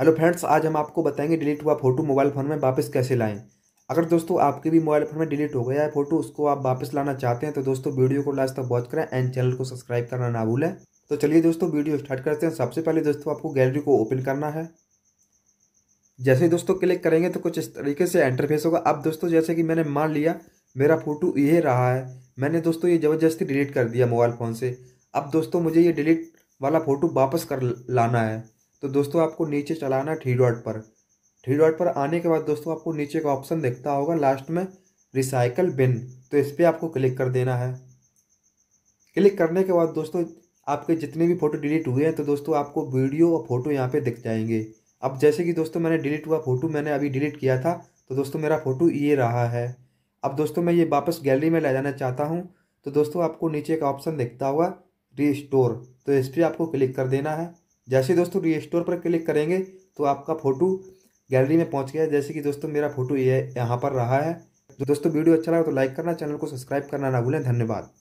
hello friends आज हम आपको बताएंगे डिलीट हुआ फोटो मोबाइल फ़ोन में वापस कैसे लाएं अगर दोस्तों आपके भी मोबाइल फ़ोन में डिलीट हो गया है फोटो उसको आप वापस लाना चाहते हैं तो दोस्तों वीडियो को लास्ट तक वॉच करें एंड चैनल को सब्सक्राइब करना ना भूलें तो चलिए दोस्तों वीडियो स्टार्ट करते हैं सबसे पहले दोस्तों आपको गैलरी को ओपन करना है जैसे दोस्तों क्लिक करेंगे तो कुछ इस तरीके से एंटरफेस होगा अब दोस्तों जैसे कि मैंने मान लिया मेरा फोटो ये रहा है मैंने दोस्तों ये ज़बरदस्ती डिलीट कर दिया मोबाइल फ़ोन से अब दोस्तों मुझे ये डिलीट वाला फ़ोटो वापस कर लाना है तो दोस्तों आपको नीचे चलाना थ्री डॉट पर थ्री डॉट पर आने के बाद दोस्तों आपको नीचे का ऑप्शन दिखता होगा लास्ट में रिसाइकल बिन तो इस पर आपको क्लिक कर देना है क्लिक करने के बाद दोस्तों आपके जितने भी फ़ोटो डिलीट हुए हैं तो दोस्तों आपको वीडियो और फ़ोटो यहाँ पे दिख जाएंगे अब जैसे कि दोस्तों मैंने डिलीट हुआ फ़ोटो मैंने अभी डिलीट किया था तो दोस्तों मेरा फ़ोटो ये रहा है अब दोस्तों मैं ये वापस गैलरी में ले जाना चाहता हूँ तो दोस्तों आपको नीचे का ऑप्शन दिखता हुआ रीस्टोर तो इस पर आपको क्लिक कर देना है जैसे दोस्तों स्टोर पर क्लिक करेंगे तो आपका फ़ोटो गैलरी में पहुंच गया जैसे कि दोस्तों मेरा फ़ोटो ये यहाँ पर रहा है दोस्तों वीडियो अच्छा लगा तो लाइक करना चैनल को सब्सक्राइब करना ना भूलें धन्यवाद